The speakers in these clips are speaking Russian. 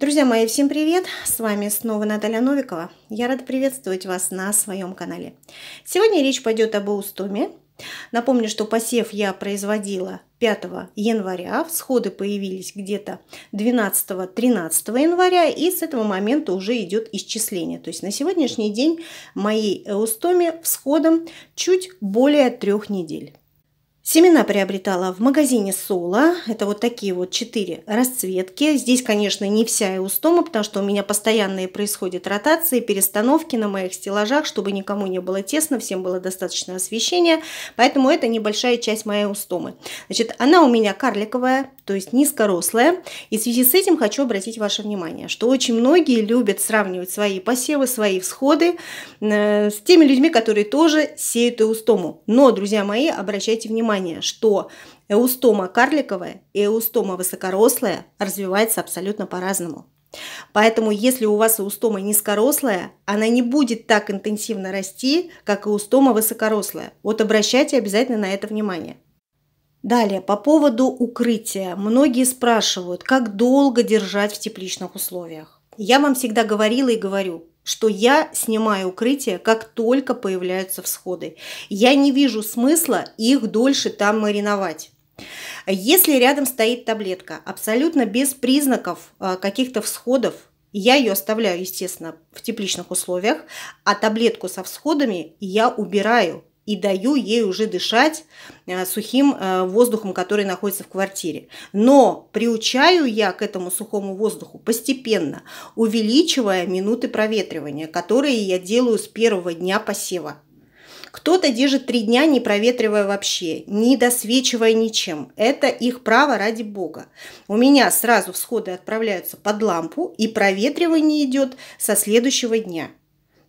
Друзья мои, всем привет! С вами снова Наталья Новикова. Я рада приветствовать вас на своем канале. Сегодня речь пойдет об Оустоме. Напомню, что посев я производила 5 января, всходы появились где-то 12-13 января, и с этого момента уже идет исчисление. То есть на сегодняшний день моей эустоме всходом чуть более трех недель. Семена приобретала в магазине Соло. Это вот такие вот четыре расцветки. Здесь, конечно, не вся эустома, потому что у меня постоянные происходят ротации, перестановки на моих стеллажах, чтобы никому не было тесно, всем было достаточно освещения. Поэтому это небольшая часть моей эустомы. Значит, она у меня карликовая, то есть низкорослая. И в связи с этим хочу обратить ваше внимание, что очень многие любят сравнивать свои посевы, свои всходы э, с теми людьми, которые тоже сеют эустому. Но, друзья мои, обращайте внимание, внимание, что эустома карликовая и эустома высокорослая развивается абсолютно по-разному. Поэтому, если у вас эустома низкорослая, она не будет так интенсивно расти, как эустома высокорослая. Вот обращайте обязательно на это внимание. Далее, по поводу укрытия. Многие спрашивают, как долго держать в тепличных условиях. Я вам всегда говорила и говорю, что я снимаю укрытие, как только появляются всходы. Я не вижу смысла их дольше там мариновать. Если рядом стоит таблетка, абсолютно без признаков а, каких-то всходов, я ее оставляю, естественно, в тепличных условиях, а таблетку со всходами я убираю, и даю ей уже дышать э, сухим э, воздухом, который находится в квартире. Но приучаю я к этому сухому воздуху постепенно, увеличивая минуты проветривания, которые я делаю с первого дня посева. Кто-то держит три дня, не проветривая вообще, не досвечивая ничем. Это их право ради Бога. У меня сразу всходы отправляются под лампу, и проветривание идет со следующего дня –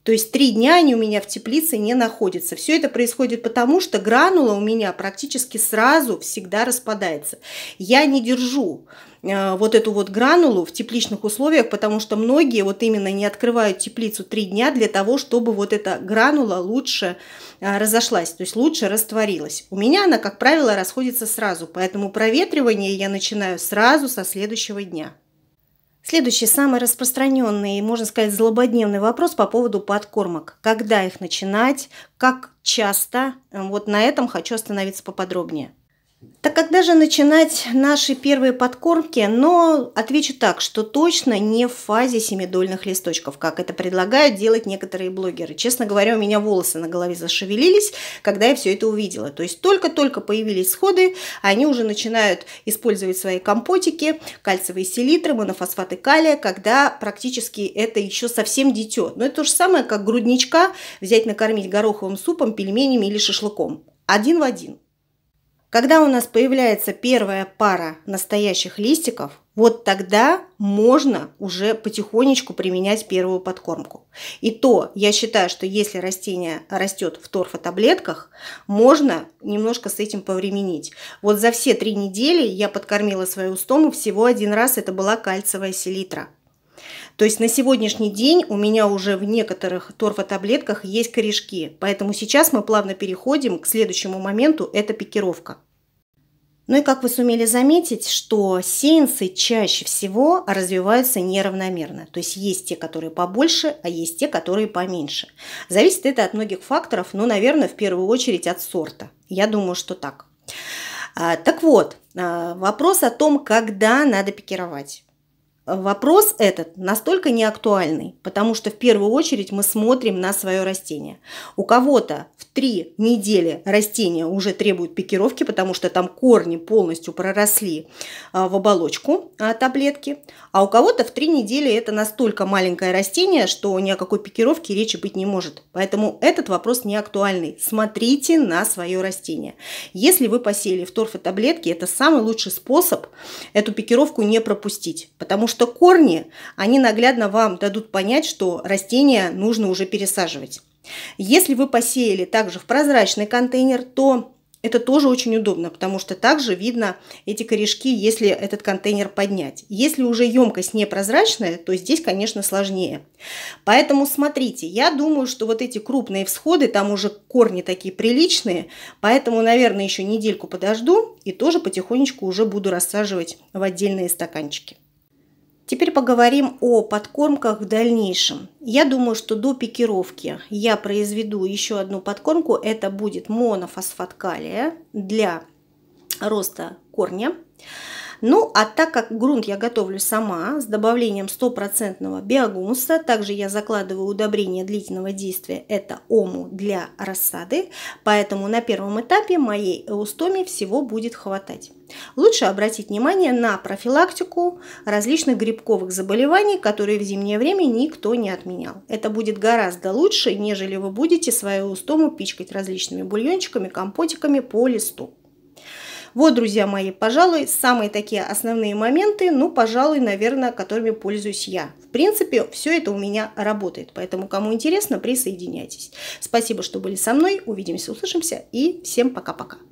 то есть три дня они у меня в теплице не находятся. Все это происходит потому, что гранула у меня практически сразу всегда распадается. Я не держу э, вот эту вот гранулу в тепличных условиях, потому что многие вот именно не открывают теплицу три дня для того, чтобы вот эта гранула лучше э, разошлась, то есть лучше растворилась. У меня она, как правило, расходится сразу, поэтому проветривание я начинаю сразу со следующего дня. Следующий самый распространенный и, можно сказать, злободневный вопрос по поводу подкормок. Когда их начинать? Как часто? Э, вот на этом хочу остановиться поподробнее. Так когда же начинать наши первые подкормки? Но отвечу так, что точно не в фазе семидольных листочков, как это предлагают делать некоторые блогеры. Честно говоря, у меня волосы на голове зашевелились, когда я все это увидела. То есть только-только появились сходы, они уже начинают использовать свои компотики, кальциевые селитры, монофосфаты калия, когда практически это еще совсем дитё. Но это то же самое, как грудничка взять накормить гороховым супом, пельменями или шашлыком. Один в один. Когда у нас появляется первая пара настоящих листиков, вот тогда можно уже потихонечку применять первую подкормку. И то, я считаю, что если растение растет в торфотаблетках, можно немножко с этим повременить. Вот за все три недели я подкормила свою стому всего один раз, это была кальциевая селитра. То есть на сегодняшний день у меня уже в некоторых торфотаблетках есть корешки, поэтому сейчас мы плавно переходим к следующему моменту – это пикировка. Ну и как вы сумели заметить, что сеянцы чаще всего развиваются неравномерно. То есть есть те, которые побольше, а есть те, которые поменьше. Зависит это от многих факторов, но, наверное, в первую очередь от сорта. Я думаю, что так. А, так вот, а, вопрос о том, когда надо пикировать вопрос этот настолько неактуальный, потому что в первую очередь мы смотрим на свое растение. У кого-то в три недели растения уже требуют пикировки, потому что там корни полностью проросли а, в оболочку а, таблетки, а у кого-то в три недели это настолько маленькое растение, что ни о какой пикировке речи быть не может. Поэтому этот вопрос неактуальный. Смотрите на свое растение. Если вы посеяли в таблетки, это самый лучший способ эту пикировку не пропустить, потому что что корни, они наглядно вам дадут понять, что растение нужно уже пересаживать. Если вы посеяли также в прозрачный контейнер, то это тоже очень удобно, потому что также видно эти корешки, если этот контейнер поднять. Если уже емкость непрозрачная, то здесь, конечно, сложнее. Поэтому смотрите, я думаю, что вот эти крупные всходы, там уже корни такие приличные, поэтому, наверное, еще недельку подожду и тоже потихонечку уже буду рассаживать в отдельные стаканчики. Теперь поговорим о подкормках в дальнейшем. Я думаю, что до пикировки я произведу еще одну подкормку. Это будет монофосфат калия для роста корня. Ну, а так как грунт я готовлю сама с добавлением стопроцентного биогумуса, также я закладываю удобрение длительного действия, это ому для рассады, поэтому на первом этапе моей эустоме всего будет хватать. Лучше обратить внимание на профилактику различных грибковых заболеваний, которые в зимнее время никто не отменял. Это будет гораздо лучше, нежели вы будете свою устому пичкать различными бульончиками, компотиками по листу. Вот, друзья мои, пожалуй, самые такие основные моменты, ну, пожалуй, наверное, которыми пользуюсь я. В принципе, все это у меня работает, поэтому, кому интересно, присоединяйтесь. Спасибо, что были со мной, увидимся, услышимся и всем пока-пока.